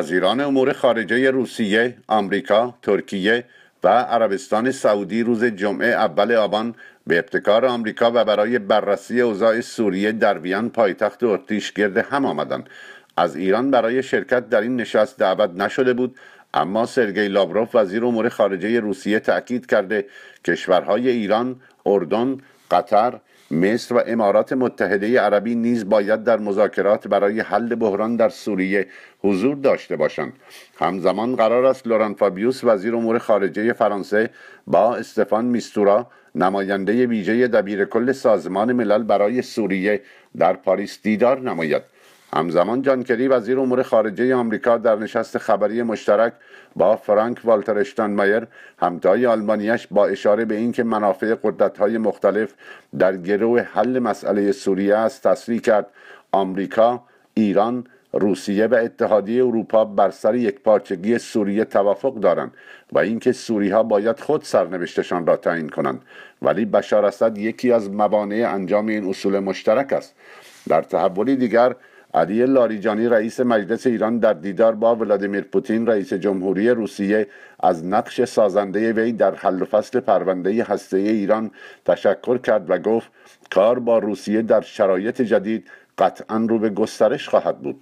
وزیران امور خارجه روسیه، آمریکا، ترکیه و عربستان سعودی روز جمعه اول آبان به ابتکار آمریکا و برای بررسی اوضاع سوریه در وین پایتخت اتریش گرد هم آمدند از ایران برای شرکت در این نشست دعوت نشده بود اما سرگی لابروف وزیر امور خارجه روسیه تاکید کرده کشورهای ایران، اردن، قطر، مصر و امارات متحده عربی نیز باید در مذاکرات برای حل بحران در سوریه حضور داشته باشند همزمان قرار است لوران فابیوس وزیر امور خارجه فرانسه با استفان میستورا نماینده ویژه دبیرکل سازمان ملل برای سوریه در پاریس دیدار نماید همزمان جان کری وزیر امور خارجه آمریکا در نشست خبری مشترک با فرانک والتر اشتانمایر همتای آلمانیش با اشاره به اینکه منافع قدرت‌های مختلف در گروه حل مسئله سوریه است تصریح کرد آمریکا ایران روسیه و اتحادیه اروپا بر سر یک پارچگی سوریه توافق دارند و اینکه سوریها باید خود سرنوشتشان را تعیین کنند ولی بشار اسد یکی از موانع انجام این اصول مشترک است در تحولی دیگر علی لاریجانی رئیس مجلس ایران در دیدار با ولادیمیر پوتین رئیس جمهوری روسیه از نقش سازنده وی در حل و فصل پرونده هسته ایران تشکر کرد و گفت کار با روسیه در شرایط جدید قطعا رو به گسترش خواهد بود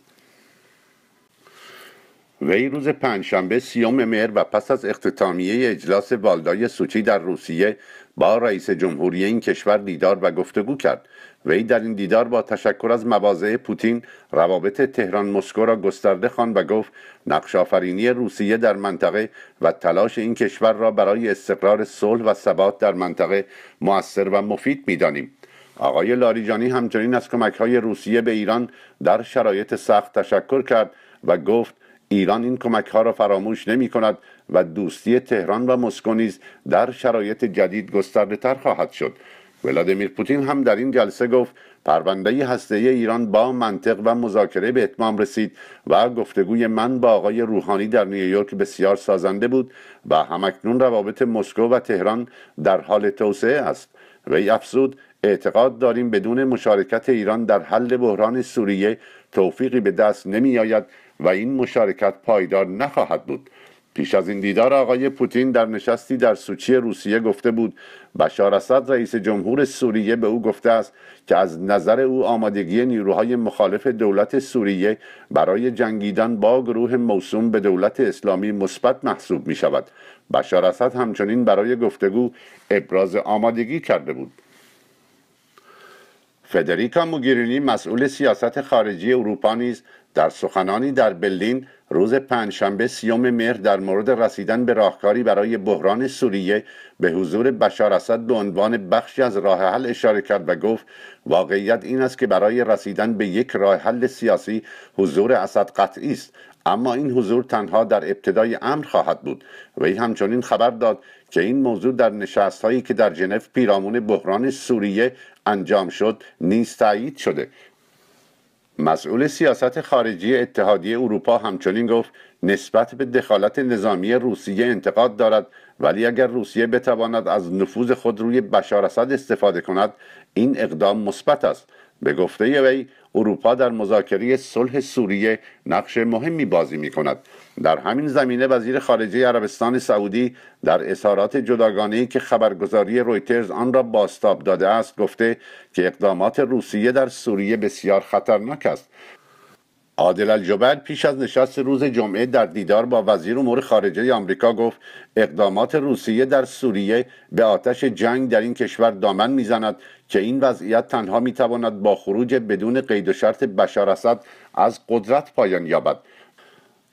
وی روز پنجشنبه سیوم مهر و پس از اختتامیه اجلاس والدای سوچی در روسیه با رئیس جمهوری این کشور دیدار و گفتگو کرد وی در این دیدار با تشکر از مواضع پوتین روابط تهران مسکو را گسترده خواند و گفت نقش روسیه در منطقه و تلاش این کشور را برای استقرار صلح و ثبات در منطقه موثر و مفید میدانیم آقای لاریجانی همچنین از کمک های روسیه به ایران در شرایط سخت تشکر کرد و گفت ایران این کمک ها را فراموش نمی کند و دوستی تهران و مسکو نیز در شرایط جدید گسترده تر خواهد شد ولادیمیر پوتین هم در این جلسه گفت پرونده هسته‌ای ایران با منطق و مذاکره به اتمام رسید و گفتگوی من با آقای روحانی در نیویورک بسیار سازنده بود و همکنون روابط مسکو و تهران در حال توسعه است وی افزود اعتقاد داریم بدون مشارکت ایران در حل بحران سوریه توفیقی به دست نمی آید و این مشارکت پایدار نخواهد بود پیش از این دیدار آقای پوتین در نشستی در سوچی روسیه گفته بود بشار اسد رئیس جمهور سوریه به او گفته است که از نظر او آمادگی نیروهای مخالف دولت سوریه برای جنگیدن با گروه موسوم به دولت اسلامی مثبت محسوب می شود بشار اسد همچنین برای گفتگو ابراز آمادگی کرده بود فدریکا موگیرینی مسئول سیاست خارجی اروپا نیز در سخنانی در برلین روز پنجشنبه سیوم مهر در مورد رسیدن به راهکاری برای بحران سوریه به حضور بشار اسد به عنوان بخشی از راه حل اشاره کرد و گفت واقعیت این است که برای رسیدن به یک راه حل سیاسی حضور اسد قطعی است اما این حضور تنها در ابتدای امر خواهد بود وی همچنین خبر داد که این موضوع در نشست هایی که در ژنو پیرامون بحران سوریه انجام شد نیز تایید شده مسئول سیاست خارجی اتحادیه اروپا همچنین گفت نسبت به دخالت نظامی روسیه انتقاد دارد ولی اگر روسیه بتواند از نفوذ خود روی بشار اسد استفاده کند این اقدام مثبت است به گفته وی اروپا در مذاکره صلح سوریه نقش مهمی بازی می کند در همین زمینه وزیر خارجه عربستان سعودی در اظهارات جداگانه که خبرگزاری رویترز آن را باستاب داده است گفته که اقدامات روسیه در سوریه بسیار خطرناک است عادل الجبل پیش از نشست روز جمعه در دیدار با وزیر امور خارجه آمریکا گفت اقدامات روسیه در سوریه به آتش جنگ در این کشور دامن میزند که این وضعیت تنها میتواند با خروج بدون قید و شرط بشار اسد از قدرت پایان یابد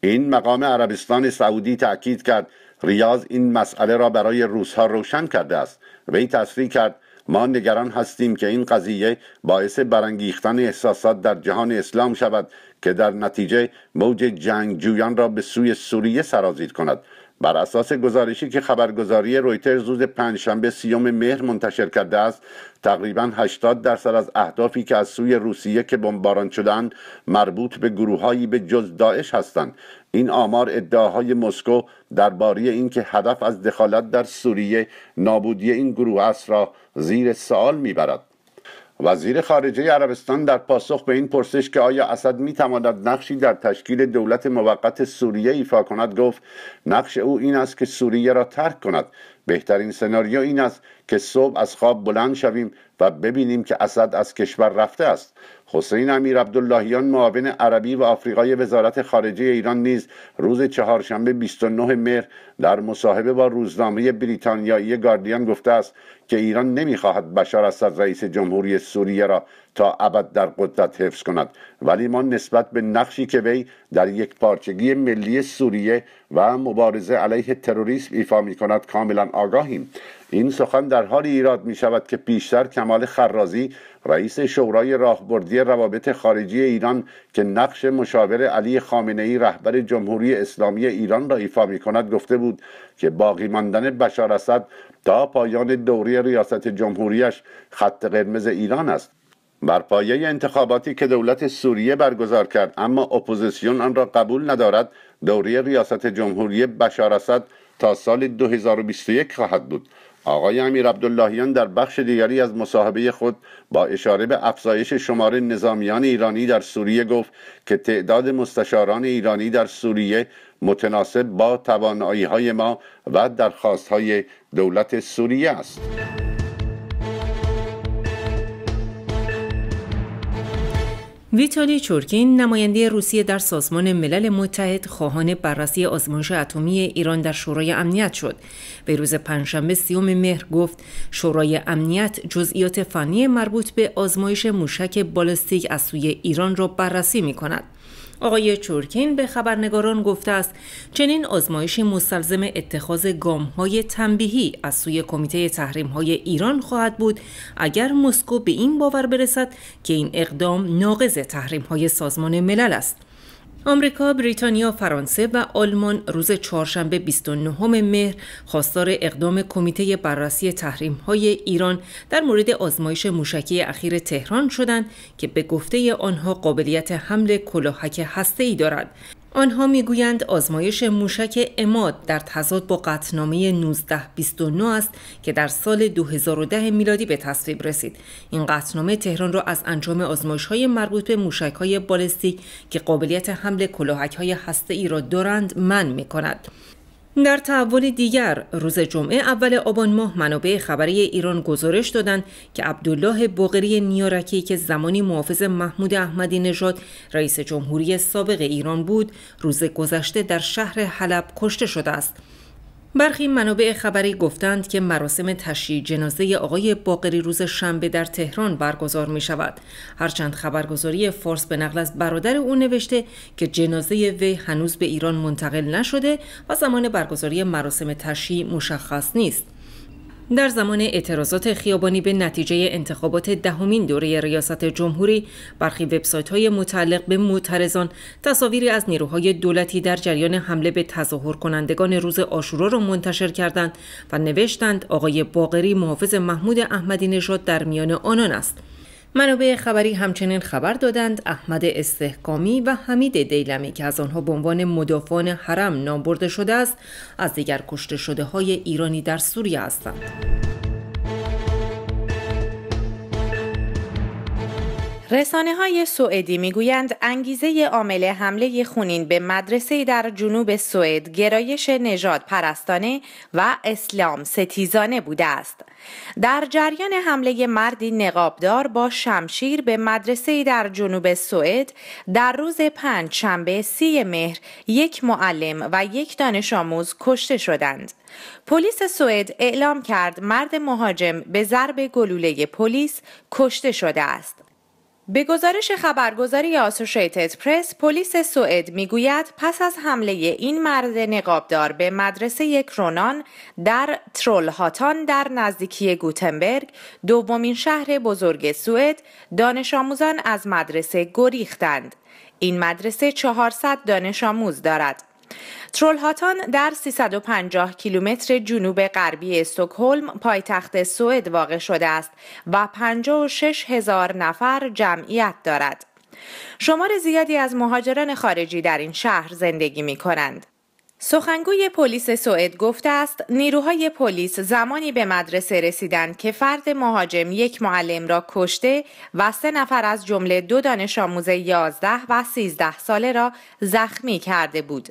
این مقام عربستان سعودی تاکید کرد ریاض این مسئله را برای ها روشن کرده است وی تصریح کرد ما نگران هستیم که این قضیه باعث برانگیختن احساسات در جهان اسلام شود که در نتیجه موج جنگجویان را به سوی سوریه سرازیر کند بر اساس گزارشی که خبرگزاری رویترز روز پنجشنبه سیوم مهر منتشر کرده است تقریبا 80 درصد از اهدافی که از سوی روسیه که بمباران شدند مربوط به گروههایی به جز داعش هستند این آمار ادعاهای مسکو درباره اینکه هدف از دخالت در سوریه نابودی این گروه است را زیر سوال میبرد وزیر خارجه عربستان در پاسخ به این پرسش که آیا اسد میتواند نقشی در تشکیل دولت موقت سوریه ایفا کند گفت نقش او این است که سوریه را ترک کند بهترین سناریو این است که صبح از خواب بلند شویم و ببینیم که اسد از کشور رفته است حسین امیر عبداللهیان معاون عربی و آفریقای وزارت خارجه ایران نیز روز چهارشنبه 29 مهر در مصاحبه با روزنامه بریتانیایی گاردین گفته است که ایران نمیخواهد بشار اسد رئیس جمهوری سوریه را تا ابد در قدرت حفظ کند ولی ما نسبت به نقشی که وی در یک پارچگی ملی سوریه و مبارزه علیه تروریسم ایفا می کند کاملا آگاهیم این سخن در حالی ایراد می شود که پیشتر کمال خرازی رئیس شورای راهبردی روابط خارجی ایران که نقش مشاور علی خامنه ای رهبر جمهوری اسلامی ایران را ایفا می کند گفته بود که باقی ماندن بشار اسد تا پایان دوره ریاست جمهوریش خط قرمز ایران است بر انتخاباتی که دولت سوریه برگزار کرد اما اپوزیسیون آن را قبول ندارد دوره ریاست جمهوری بشار اسد تا سال 2021 خواهد بود آقای امیر عبداللهیان در بخش دیگری از مصاحبه خود با اشاره به افزایش شمار نظامیان ایرانی در سوریه گفت که تعداد مستشاران ایرانی در سوریه متناسب با توانایی های ما و درخواست های دولت سوریه است. ویتالی چورکین نماینده روسیه در سازمان ملل متحد خواهان بررسی آزمایش اتمی ایران در شورای امنیت شد. به روز پنجشنبه سیوم مهر گفت شورای امنیت جزئیات فنی مربوط به آزمایش موشک بالستیک از سوی ایران را بررسی می کند. آقای چورکین به خبرنگاران گفته است چنین آزمایشی مستلزم اتخاذ های تنبیهی از سوی کمیته های ایران خواهد بود اگر مسکو به این باور برسد که این اقدام ناقض های سازمان ملل است آمریکا، بریتانیا، فرانسه و آلمان روز چهارشنبه 29 مهر خواستار اقدام کمیته بررسی تحریم‌های ایران در مورد آزمایش موشکی اخیر تهران شدند که به گفته آنها قابلیت حمل کلاهک ای دارد آنها میگویند آزمایش موشک اماد در تضاد با قطنامه 1929 است که در سال 2010 میلادی به تصویب رسید. این قطنامه تهران را از انجام آزمایش های مربوط به موشک های بالستیک که قابلیت حمل کلاهک های هسته ای را دارند من می کند. در تحول دیگر روز جمعه اول آبان ماه منابع خبری ایران گزارش دادند که عبدالله بغری نیارکی که زمانی محافظ محمود احمدی نژاد رئیس جمهوری سابق ایران بود روز گذشته در شهر حلب کشته شده است برخی منابع خبری گفتند که مراسم تشییع جنازه آقای باقری روز شنبه در تهران برگزار می شود. هرچند خبرگزاری فارس به نقل از برادر او نوشته که جنازه وی هنوز به ایران منتقل نشده و زمان برگزاری مراسم تشییع مشخص نیست. در زمان اعتراضات خیابانی به نتیجه انتخابات دهمین دوره ریاست جمهوری برخی وبسایت‌های متعلق به معترضان تصاویری از نیروهای دولتی در جریان حمله به تظاهر کنندگان روز آشورا را منتشر کردند و نوشتند آقای باقری محافظ محمود احمدی نژاد در میان آنان است منابع خبری همچنین خبر دادند احمد استحکامی و حمید دیلمی که از آنها به عنوان مدافعان حرم نام برده شده است از دیگر کشته شده های ایرانی در سوریه هستند. رسانه های سوئدی میگویند انگیزه عامل حمله خونین به مدرسه در جنوب سوئد گرایش نجات پرستانه و اسلام ستیزانه بوده است. در جریان حمله مردی نقابدار با شمشیر به مدرسه در جنوب سوئد در روز پنج شنبه سی مهر یک معلم و یک دانش آموز کشته شدند. پلیس سوئد اعلام کرد مرد مهاجم به ضرب گلوله پلیس کشته شده است. به گزارش خبرگزاری آسوشیتد پرس پلیس سوئد میگوید پس از حمله این مرد نقابدار به مدرسه کرونان در ترولهاتان در نزدیکی گوتنبرگ دومین شهر بزرگ سوئد دانش آموزان از مدرسه گریختند این مدرسه 400 دانش آموز دارد ترولهاتان در 350 کیلومتر جنوب غربی استکهلم پایتخت سوئد واقع شده است و 56 هزار نفر جمعیت دارد. شمار زیادی از مهاجران خارجی در این شهر زندگی می کنند. سخنگوی پلیس سوئد گفته است نیروهای پلیس زمانی به مدرسه رسیدند که فرد مهاجم یک معلم را کشته و سه نفر از جمله دو دانش آموز 11 و 13 ساله را زخمی کرده بود.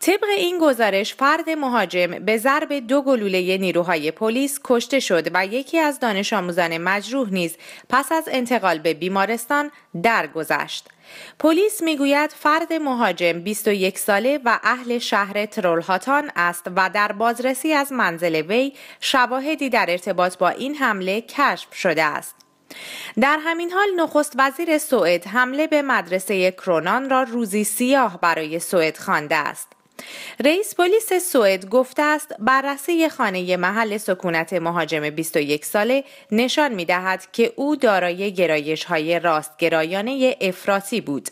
طبق این گزارش فرد مهاجم به ضرب دو گلوله نیروهای پلیس کشته شد و یکی از دانش آموزان مجروح نیز پس از انتقال به بیمارستان درگذشت. پلیس میگوید فرد مهاجم 21 ساله و اهل شهر ترولهاتان است و در بازرسی از منزل وی شواهدی در ارتباط با این حمله کشف شده است. در همین حال نخست وزیر سوئد حمله به مدرسه کرونان را روزی سیاه برای سوئد خوانده است. رئیس پلیس سوئد گفته است بررسی خانه محل سکونت مهاجم 21 ساله نشان می دهد که او دارای گرایش های راستگرایانه افراطی بود.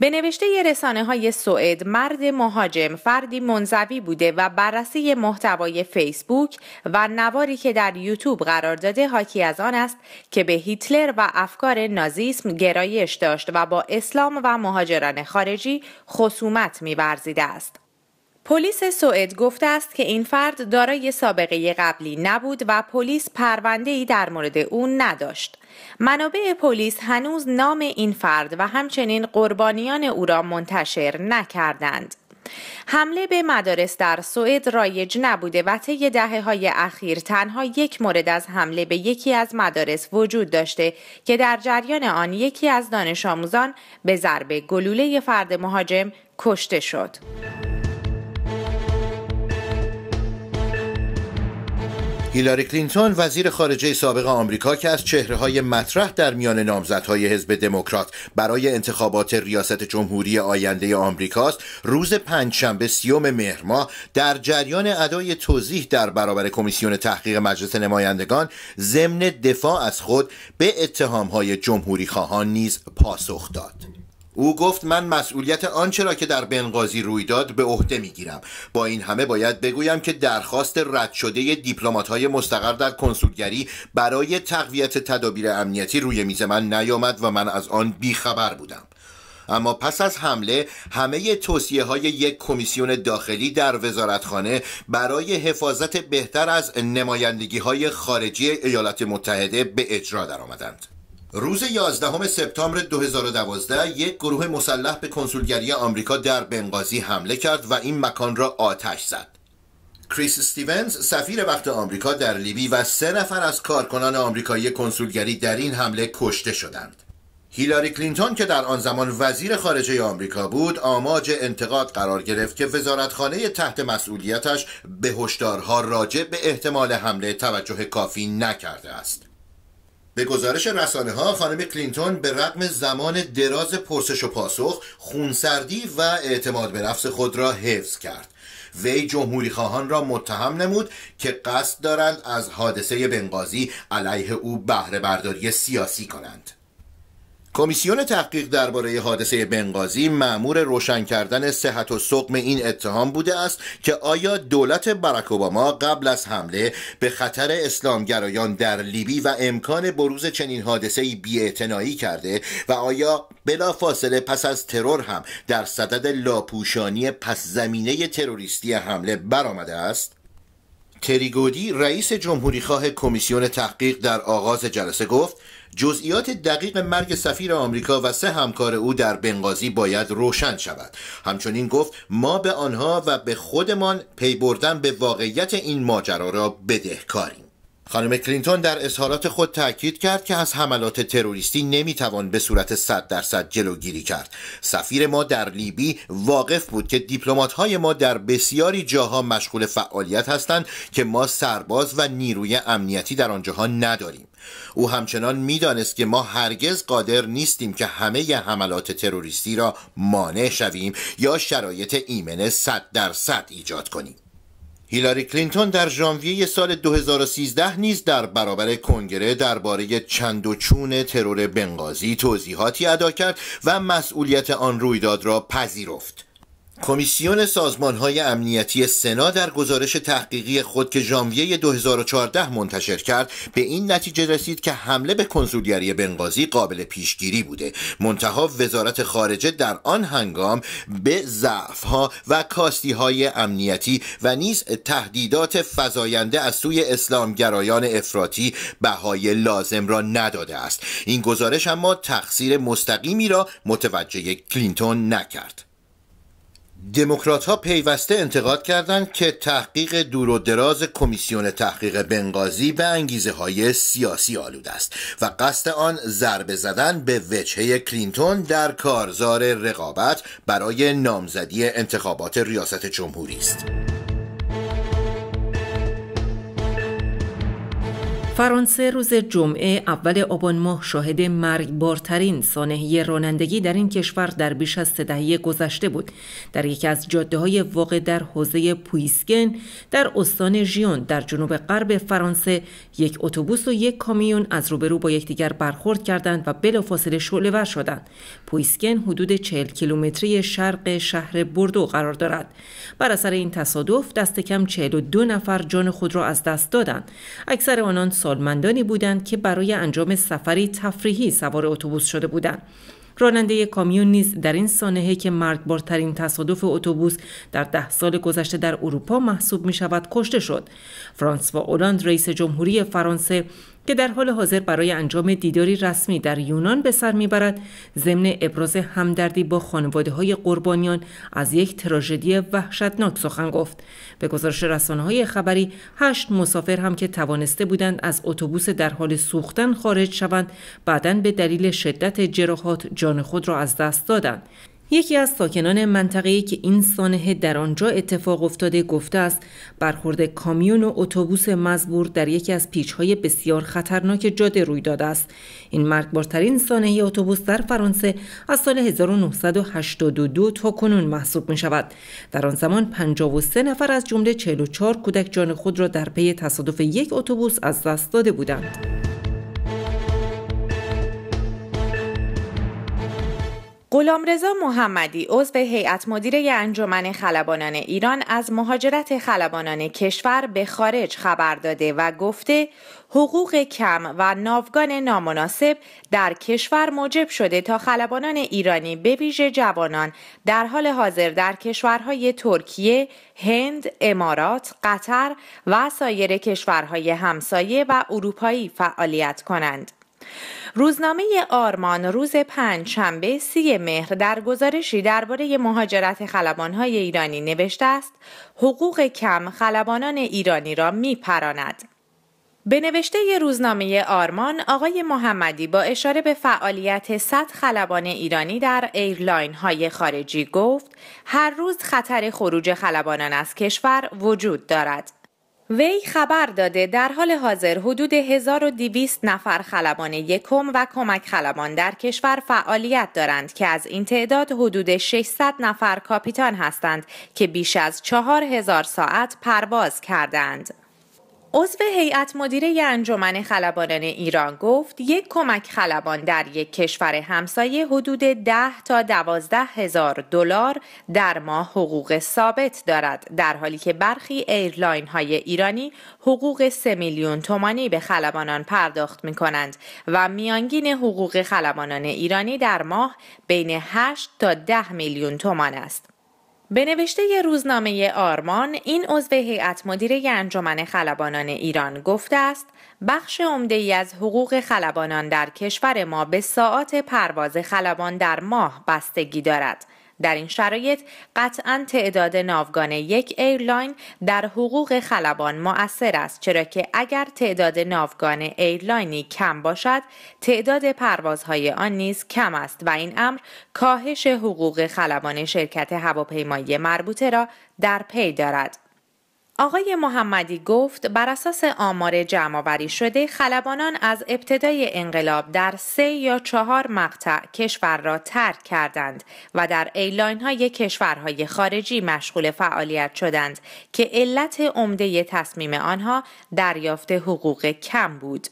به نوشته رسانه های سوئد مرد مهاجم فردی منظوی بوده و بررسی محتوای فیسبوک و نواری که در یوتیوب قرار داده حاکی از آن است که به هیتلر و افکار نازیسم گرایش داشت و با اسلام و مهاجران خارجی خصومت می‌ورزیده است. پلیس سوئد گفته است که این فرد دارای سابقه قبلی نبود و پلیس پرونده ای در مورد او نداشت. منابع پلیس هنوز نام این فرد و همچنین قربانیان او را منتشر نکردند. حمله به مدارس در سوئد رایج نبوده و طی دهه های اخیر تنها یک مورد از حمله به یکی از مدارس وجود داشته که در جریان آن یکی از دانش آموزان به ضربه گلوله فرد مهاجم کشته شد. هیلاری کلینتون وزیر خارجه سابق آمریکا که از چهره های مطرح در میان نامزدهای حزب دموکرات برای انتخابات ریاست جمهوری آینده آمریکاست روز پنجشنبه سیوم مهر ماه در جریان ادای توضیح در برابر کمیسیون تحقیق مجلس نمایندگان ضمن دفاع از خود به های جمهوری خواهان نیز پاسخ داد او گفت من مسئولیت آنچه را که در بنغازی روی داد به عهده میگیرم با این همه باید بگویم که درخواست رد شده دیپلمات های مستقر در کنسولگری برای تقویت تدابیر امنیتی روی میز من نیامد و من از آن بیخبر بودم اما پس از حمله همه توصیه های یک کمیسیون داخلی در وزارتخانه برای حفاظت بهتر از نمایندگی های خارجی ایالات متحده به اجرا درآمدند. روز 11 سپتامبر 2012 یک گروه مسلح به کنسولگری آمریکا در بنغازی حمله کرد و این مکان را آتش زد. کریس استیونز سفیر وقت آمریکا در لیبی و سه نفر از کارکنان آمریکایی کنسولگری در این حمله کشته شدند. هیلاری کلینتون که در آن زمان وزیر خارجه آمریکا بود آماج انتقاد قرار گرفت که وزارتخانه تحت مسئولیتش به هشدارها راجع به احتمال حمله توجه کافی نکرده است به گزارش رسانه ها خانم کلینتون به رغم زمان دراز پرسش و پاسخ خونسردی و اعتماد به نفس خود را حفظ کرد وی جمهوری خواهان را متهم نمود که قصد دارند از حادثه بنغازی علیه او بهره برداری سیاسی کنند کمیسیون تحقیق درباره حادثه بنغازی مأمور روشن کردن صحت و سقم این اتهام بوده است که آیا دولت براک اوباما قبل از حمله به خطر اسلامگرایان در لیبی و امکان بروز چنین بی اعتنایی کرده و آیا فاصله پس از ترور هم در صدد لاپوشانی پس زمینه تروریستی حمله برآمده است تریگودی رئیس خواه کمیسیون تحقیق در آغاز جلسه گفت جزئیات دقیق مرگ سفیر آمریکا و سه همکار او در بنغازی باید روشن شود همچنین گفت ما به آنها و به خودمان پی بردن به واقعیت این ماجرا را بدهکاریم خانم کلینتون در اظهارات خود تاکید کرد که از حملات تروریستی نمیتوان به صورت 100 درصد جلوگیری کرد. سفیر ما در لیبی واقف بود که های ما در بسیاری جاها مشغول فعالیت هستند که ما سرباز و نیروی امنیتی در آنجاها نداریم. او همچنان میدانست که ما هرگز قادر نیستیم که همه ی حملات تروریستی را مانع شویم یا شرایط ایمن 100 درصد ایجاد کنیم. هیلاری کلینتون در ژانویه سال 2013 نیز در برابر کنگره درباره چند و چون ترور بنغازی توضیحاتی ادا کرد و مسئولیت آن رویداد را پذیرفت. کمیسیون سازمان های امنیتی سنا در گزارش تحقیقی خود که ژانویه 2014 منتشر کرد به این نتیجه رسید که حمله به کنسولگری بنغازی قابل پیشگیری بوده منتها وزارت خارجه در آن هنگام به ضعف ها و کاستی های امنیتی و نیز تهدیدات فزاینده از سوی اسلامگرایان افراطی بهای لازم را نداده است این گزارش اما تقصیر مستقیمی را متوجه کلینتون نکرد دموکرات ها پیوسته انتقاد کردند که تحقیق دور و دراز کمیسیون تحقیق بنغازی به انگیزه های سیاسی آلود است و قصد آن ضربه زدن به وجهه کلینتون در کارزار رقابت برای نامزدی انتخابات ریاست جمهوری است. فرانسه روز جمعه اول آبان ماه شاهد مرگبارترین سانحه رانندگی در این کشور در بیش از سه دهه گذشته بود در یکی از جاده های واقع در حوزه پویسکن در استان ژیون در جنوب غرب فرانسه یک اتوبوس و یک کامیون از روبرو با یکدیگر برخورد کردند و بلافاصله ور شدند پویسکن حدود 40 کیلومتری شرق شهر بردو قرار دارد بر اثر این تصادف دست کم 42 نفر جان خود را از دست دادند اکثر آنان سالمندانی بودند که برای انجام سفری تفریحی سوار اتوبوس شده بودند. راننده کامیون نیز در این سانحه که مرگبارترین تصادف اتوبوس در ده سال گذشته در اروپا محسوب می شود کشته شد. فرانسوا اولاند رئیس جمهوری فرانسه که در حال حاضر برای انجام دیداری رسمی در یونان به سر میبرد ضمن ابراز همدردی با خانواده های قربانیان از یک تراژدی وحشتناک سخن گفت به گزارش رسانه های خبری هشت مسافر هم که توانسته بودند از اتوبوس در حال سوختن خارج شوند بعدا به دلیل شدت جراحات جان خود را از دست دادند یکی از ساکنان منطقه‌ای که این سانحه در آنجا اتفاق افتاده گفته است برخورد کامیون و اتوبوس مزبور در یکی از پیچهای بسیار خطرناک جاده روی داده است این مرگبارترین سانحه اتوبوس در فرانسه از سال 1982 تا کنون محسوب می شود در آن زمان 53 نفر از جمله 44 کودک جان خود را در پی تصادف یک اتوبوس از دست داده بودند غلامرضا محمدی عضو هیئت مدیره انجمن خلبانان ایران از مهاجرت خلبانان کشور به خارج خبر داده و گفته حقوق کم و ناوگان نامناسب در کشور موجب شده تا خلبانان ایرانی به ویژه جوانان در حال حاضر در کشورهای ترکیه، هند، امارات، قطر و سایر کشورهای همسایه و اروپایی فعالیت کنند. روزنامه آرمان روز پنج شنبه سی مهر در گزارشی درباره مهاجرت خلبانهای ایرانی نوشته است حقوق کم خلبانان ایرانی را میپراند. به نوشته ی روزنامه آرمان آقای محمدی با اشاره به فعالیت 100 خلبان ایرانی در ایرلاین های خارجی گفت هر روز خطر خروج خلبانان از کشور وجود دارد. وی خبر داده در حال حاضر حدود 1200 نفر خلبان یکم و کمک خلبان در کشور فعالیت دارند که از این تعداد حدود 600 نفر کاپیتان هستند که بیش از 4000 ساعت پرواز کردند. عضو هیئت مدیره انجمن خلبانان ایران گفت یک کمک خلبان در یک کشور همسایه حدود 10 تا 12 هزار دلار در ماه حقوق ثابت دارد در حالی که برخی ایرلاین های ایرانی حقوق 3 میلیون تومانی به خلبانان پرداخت می کنند و میانگین حقوق خلبانان ایرانی در ماه بین 8 تا 10 میلیون تومان است. به نوشته روزنامه آرمان این عضو هیئت مدیره انجمن خلبانان ایران گفته است بخش عمده ای از حقوق خلبانان در کشور ما به ساعات پرواز خلبان در ماه بستگی دارد در این شرایط قطعا تعداد ناوگان یک ایرلاین در حقوق خلبان مؤثر است چرا که اگر تعداد ناوگان ایرلاینی کم باشد تعداد پروازهای آن نیز کم است و این امر کاهش حقوق خلبان شرکت هواپیمایی مربوطه را در پی دارد آقای محمدی گفت بر اساس آمار جمعآوری شده خلبانان از ابتدای انقلاب در سه یا چهار مقطع کشور را ترک کردند و در ایلاین های کشورهای خارجی مشغول فعالیت شدند که علت عمده تصمیم آنها دریافت حقوق کم بود.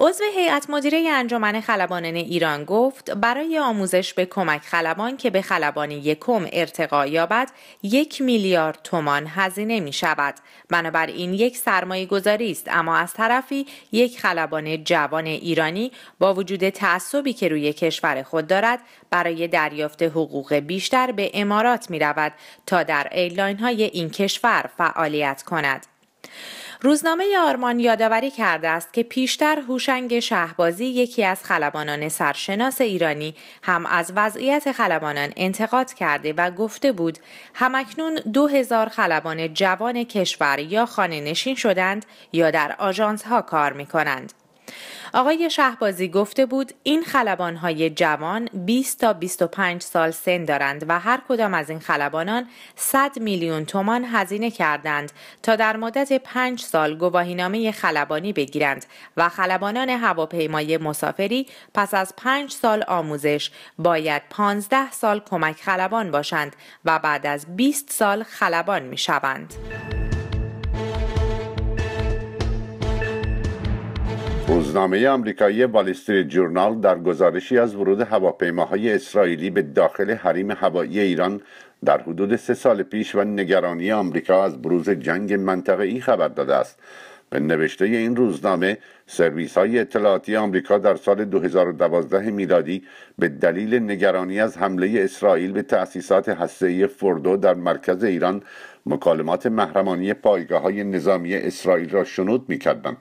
عضو هیئت مدیره انجمن خلبانان ایران گفت برای آموزش به کمک خلبان که به خلبانی یکم ارتقا یابد یک میلیارد تومان هزینه می شود بنابراین یک سرمایه گذاری است اما از طرفی یک خلبان جوان ایرانی با وجود تعصبی که روی کشور خود دارد برای دریافت حقوق بیشتر به امارات می رود تا در ایلاین های این کشور فعالیت کند روزنامه آرمان یادآوری کرده است که پیشتر هوشنگ شهبازی یکی از خلبانان سرشناس ایرانی هم از وضعیت خلبانان انتقاد کرده و گفته بود همکنون دو هزار خلبان جوان کشور یا خانه نشین شدند یا در آژانس ها کار می کنند. آقای شهبازی گفته بود این خلبانهای جوان 20 تا 25 سال سن دارند و هر کدام از این خلبانان 100 میلیون تومان هزینه کردند تا در مدت 5 سال گواهینامه خلبانی بگیرند و خلبانان هواپیمای مسافری پس از 5 سال آموزش باید 15 سال کمک خلبان باشند و بعد از 20 سال خلبان می شوند. روزنامه آمریکایی والستریت جورنال در گزارشی از ورود هواپیماهای اسرائیلی به داخل حریم هوایی ایران در حدود سه سال پیش و نگرانی آمریکا از بروز جنگ منطقه ای خبر داده است به نوشته این روزنامه سرویس های اطلاعاتی آمریکا در سال 2012 میلادی به دلیل نگرانی از حمله اسرائیل به تأسیسات هسته‌ای فردو در مرکز ایران مکالمات محرمانی پایگاه های نظامی اسرائیل را شنود میکردند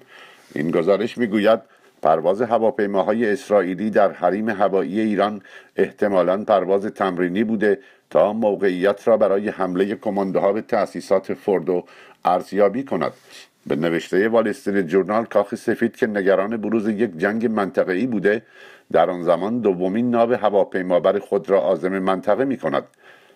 این گزارش میگوید پرواز هواپیماهای اسرائیلی در حریم هوایی ایران احتمالا پرواز تمرینی بوده تا موقعیت را برای حمله کماندوها به تأسیسات فردو ارزیابی کند به نوشته والستین جورنال کاخ سفید که نگران بروز یک جنگ منطقه‌ای بوده در آن زمان دومین ناو هواپیمابر خود را آزم منطقه می کند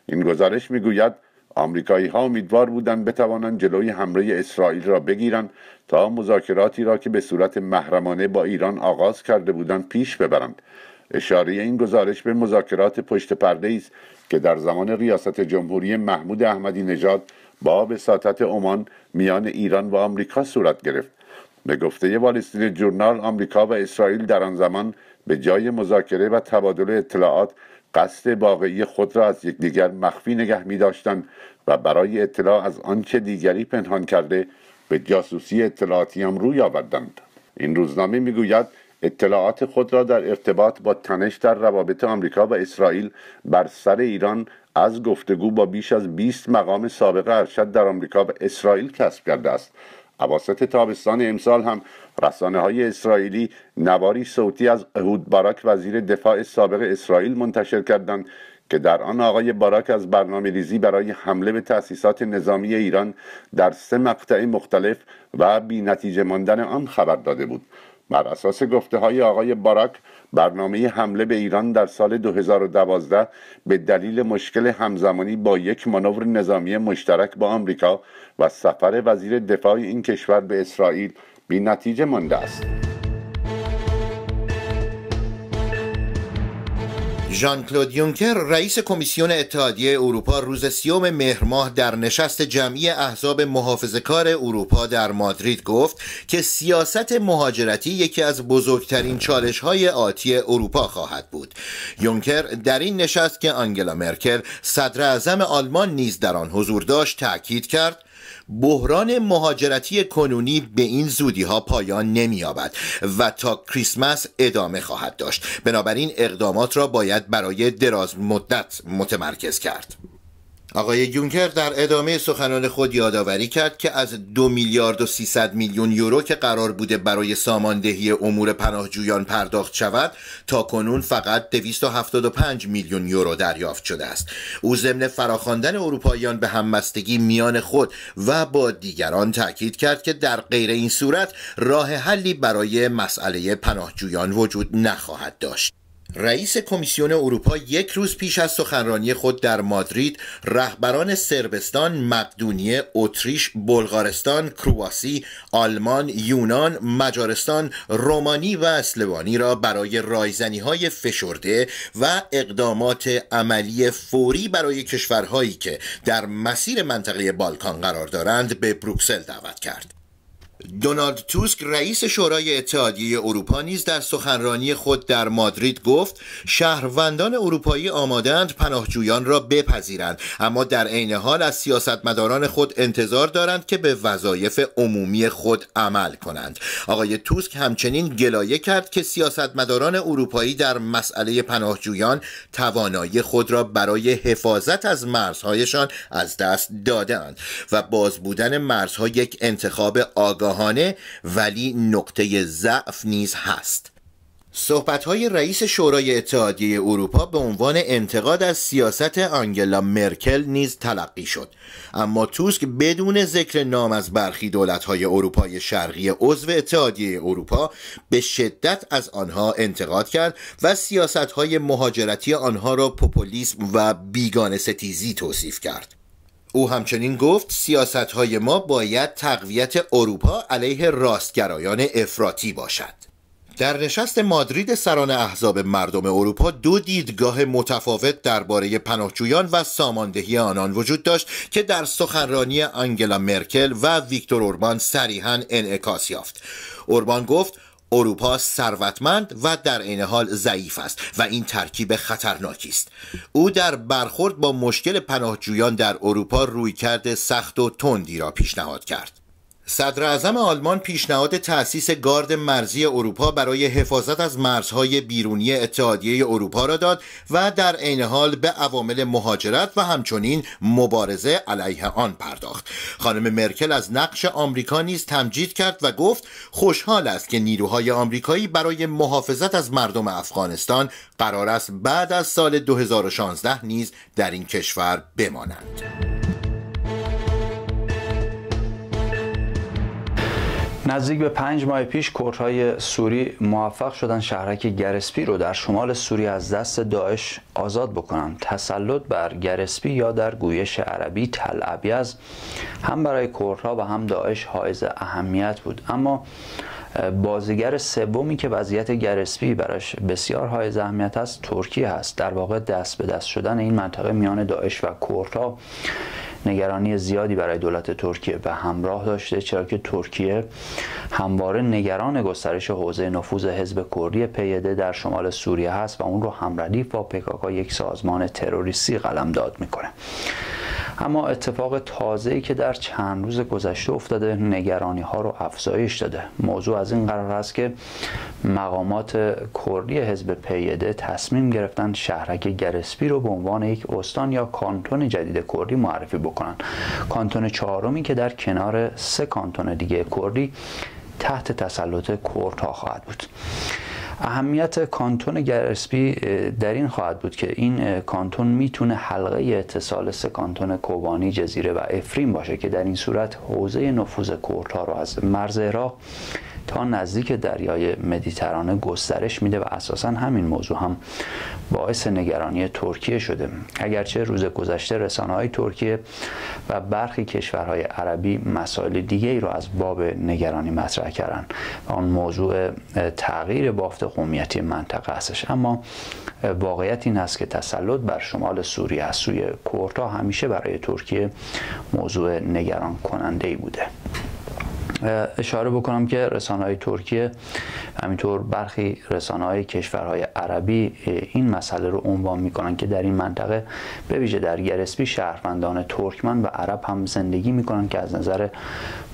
این گزارش میگوید آمریکایی ها امیدوار بودند بتوانند جلوی حمله اسرائیل را بگیرند تا مذاکراتی را که به صورت محرمانه با ایران آغاز کرده بودند پیش ببرند اشاره این گزارش به مذاکرات پشت پرده ای است که در زمان ریاست جمهوری محمود احمدی نژاد با وساطت عمان میان ایران و آمریکا صورت گرفت به گفته والستین جورنال آمریکا و اسرائیل در آن زمان به جای مذاکره و تبادل اطلاعات قصد واقعی خود را از یکدیگر مخفی نگه می و برای اطلاع از آنچه دیگری پنهان کرده به جاسوسی اطلاعاتی هم روی آوردند این روزنامه میگوید اطلاعات خود را در ارتباط با تنش در روابط آمریکا و اسرائیل بر سر ایران از گفتگو با بیش از 20 مقام سابق ارشد در آمریکا و اسرائیل کسب کرده است عواسط تابستان امسال هم رسانه های اسرائیلی نواری صوتی از اهود باراک وزیر دفاع سابق اسرائیل منتشر کردند که در آن آقای باراک از برنامه ریزی برای حمله به تأسیسات نظامی ایران در سه مقطع مختلف و بی نتیجه ماندن آن خبر داده بود بر اساس گفته های آقای باراک برنامه حمله به ایران در سال 2012 به دلیل مشکل همزمانی با یک مانور نظامی مشترک با آمریکا و سفر وزیر دفاع این کشور به اسرائیل بی نتیجه مانده است. ژان کلود یونکر رئیس کمیسیون اتحادیه اروپا روز سیوم مهر ماه در نشست جمعی احزاب محافظه‌کار اروپا در مادرید گفت که سیاست مهاجرتی یکی از بزرگترین چالش های آتی اروپا خواهد بود یونکر در این نشست که آنگلا مرکل صدر اعظم آلمان نیز در آن حضور داشت تاکید کرد بحران مهاجرتی کنونی به این زودی ها پایان نمییابد و تا کریسمس ادامه خواهد داشت بنابراین اقدامات را باید برای دراز مدت متمرکز کرد آقای یونکر در ادامه سخنان خود یادآوری کرد که از دو میلیارد و سیصد میلیون یورو که قرار بوده برای ساماندهی امور پناهجویان پرداخت شود تا کنون فقط 275 میلیون یورو دریافت شده است او ضمن فراخواندن اروپاییان به همبستگی میان خود و با دیگران تاکید کرد که در غیر این صورت راه حلی برای مسئله پناهجویان وجود نخواهد داشت رئیس کمیسیون اروپا یک روز پیش از سخنرانی خود در مادرید رهبران سربستان، مقدونیه، اتریش، بلغارستان، کرواسی، آلمان، یونان، مجارستان، رومانی و اسلوانی را برای رایزنی های فشرده و اقدامات عملی فوری برای کشورهایی که در مسیر منطقه بالکان قرار دارند به بروکسل دعوت کرد. دونالد توسک رئیس شورای اتحادیه اروپا نیز در سخنرانی خود در مادرید گفت شهروندان اروپایی آمادند پناهجویان را بپذیرند اما در عین حال از سیاستمداران خود انتظار دارند که به وظایف عمومی خود عمل کنند آقای توسک همچنین گلایه کرد که سیاستمداران اروپایی در مسئله پناهجویان توانایی خود را برای حفاظت از مرزهایشان از دست دادند و باز بودن مرزها یک انتخاب آگاه آگاهانه ولی نقطه ضعف نیز هست صحبت های رئیس شورای اتحادیه اروپا به عنوان انتقاد از سیاست آنگلا مرکل نیز تلقی شد اما توسک بدون ذکر نام از برخی دولت های اروپای شرقی عضو اتحادیه اروپا به شدت از آنها انتقاد کرد و سیاست های مهاجرتی آنها را پوپولیسم و بیگانه ستیزی توصیف کرد او همچنین گفت سیاست های ما باید تقویت اروپا علیه راستگرایان افراطی باشد در نشست مادرید سران احزاب مردم اروپا دو دیدگاه متفاوت درباره پناهجویان و ساماندهی آنان وجود داشت که در سخنرانی آنگلا مرکل و ویکتور اوربان صریحا انعکاس یافت اوربان گفت اروپا ثروتمند و در عین حال ضعیف است و این ترکیب خطرناکی است او در برخورد با مشکل پناهجویان در اروپا رویکرد سخت و تندی را پیشنهاد کرد صدر اعظم آلمان پیشنهاد تأسیس گارد مرزی اروپا برای حفاظت از مرزهای بیرونی اتحادیه اروپا را داد و در عین حال به عوامل مهاجرت و همچنین مبارزه علیه آن پرداخت. خانم مرکل از نقش آمریکا نیز تمجید کرد و گفت خوشحال است که نیروهای آمریکایی برای محافظت از مردم افغانستان قرار است بعد از سال 2016 نیز در این کشور بمانند. نزدیک به پنج ماه پیش کردهای سوری موفق شدن شهرک گرسپی رو در شمال سوری از دست داعش آزاد بکنند. تسلط بر گرسپی یا در گویش عربی تل از هم برای کردها و هم داعش حائز اهمیت بود اما بازیگر سومی که وضعیت گرسپی براش بسیار های اهمیت است ترکیه است در واقع دست به دست شدن این منطقه میان داعش و کردها نگرانی زیادی برای دولت ترکیه به همراه داشته چرا که ترکیه همواره نگران گسترش حوزه نفوذ حزب کردی پیده در شمال سوریه هست و اون رو همردیف با پکاکا یک سازمان تروریستی قلمداد میکنه اما اتفاق تازه‌ای که در چند روز گذشته افتاده نگرانی ها رو افزایش داده موضوع از این قرار است که مقامات کردی حزب پیده تصمیم گرفتن شهرک گرسپی رو به عنوان یک استان یا کانتون جدید کردی معرفی بکنن کانتون چهارمی که در کنار سه کانتون دیگه کردی تحت تسلط کردها خواهد بود اهمیت کانتون گرسپی در این خواهد بود که این کانتون میتونه حلقه اتصال سه کانتون کوبانی جزیره و افرین باشه که در این صورت حوزه نفوذ کردها رو از مرز عراق تا نزدیک دریای مدیترانه گسترش میده و اساسا همین موضوع هم باعث نگرانی ترکیه شده اگرچه روز گذشته رسانه های ترکیه و برخی کشورهای عربی مسائل دیگه ای را از باب نگرانی مطرح کردن. آن موضوع تغییر بافت قومیتی منطقه هستش اما واقعیت این است که تسلط بر شمال سوریه از سوی کورتا همیشه برای ترکیه موضوع نگران کننده ای بوده اشاره بکنم که رسانه های ترکیه همینطور برخی رسانه های کشورهای عربی این مسئله رو عنوان میکنن که در این منطقه به ویژه در گرسبی شهروندان ترکمن و عرب هم زندگی کنن که از نظر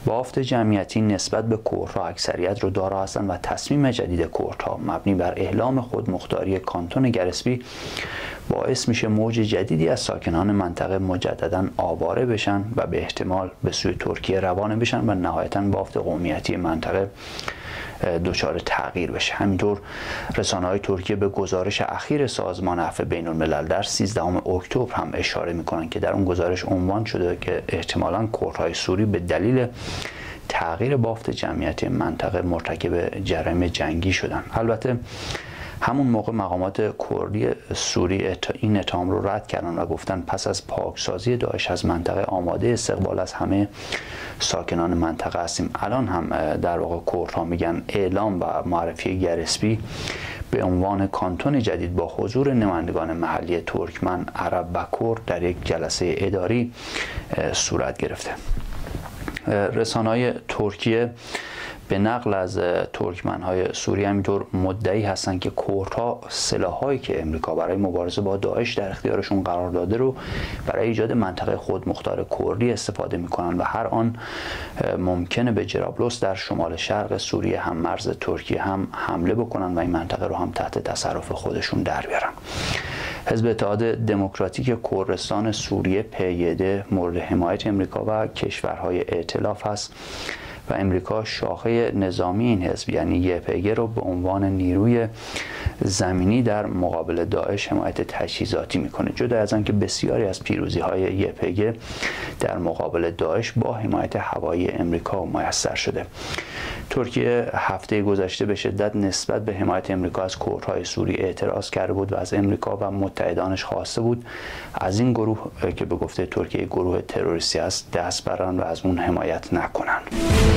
بافت جمعیتی نسبت به کردها اکثریت رو دارا هستند و تصمیم جدید ها مبنی بر اعلام خودمختاری کانتون گرسبی باعث میشه موج جدیدی از ساکنان منطقه مجددا آواره بشن و به احتمال به سوی ترکیه روانه بشن و نهایتا بافت قومیتی منطقه دچار تغییر بشه همینطور رسانه های ترکیه به گزارش اخیر سازمان عفو بین الملل در 13 اکتبر هم اشاره میکنن که در اون گزارش عنوان شده که احتمالا کردهای سوری به دلیل تغییر بافت جمعیت منطقه مرتکب جرم جنگی شدن البته همون موقع مقامات کردی سوری این اتهام رو رد کردن و گفتن پس از پاکسازی داعش از منطقه آماده استقبال از همه ساکنان منطقه هستیم الان هم در واقع کردها میگن اعلام و معرفی گرسبی به عنوان کانتون جدید با حضور نمایندگان محلی ترکمن عرب و کرد در یک جلسه اداری صورت گرفته رسانه ترکیه به نقل از ترکمن های سوریه همینطور مدعی هستند که کردها سلاحهایی که امریکا برای مبارزه با داعش در اختیارشون قرار داده رو برای ایجاد منطقه خود مختار کردی استفاده میکنن و هر آن ممکنه به جرابلس در شمال شرق سوریه هم مرز ترکیه هم حمله بکنن و این منطقه رو هم تحت تصرف خودشون در بیارن حزب اتحاد دموکراتیک کردستان سوریه پیده مورد حمایت امریکا و کشورهای ائتلاف است. و امریکا شاخه نظامی این حزب یعنی یپگ رو به عنوان نیروی زمینی در مقابل داعش حمایت تجهیزاتی میکنه جدا از که بسیاری از پیروزی های یپگ در مقابل داعش با حمایت هوایی امریکا میسر شده ترکیه هفته گذشته به شدت نسبت به حمایت امریکا از کردهای سوری اعتراض کرده بود و از امریکا و متحدانش خواسته بود از این گروه که به گفته ترکیه گروه تروریستی است دست بران و از اون حمایت نکنند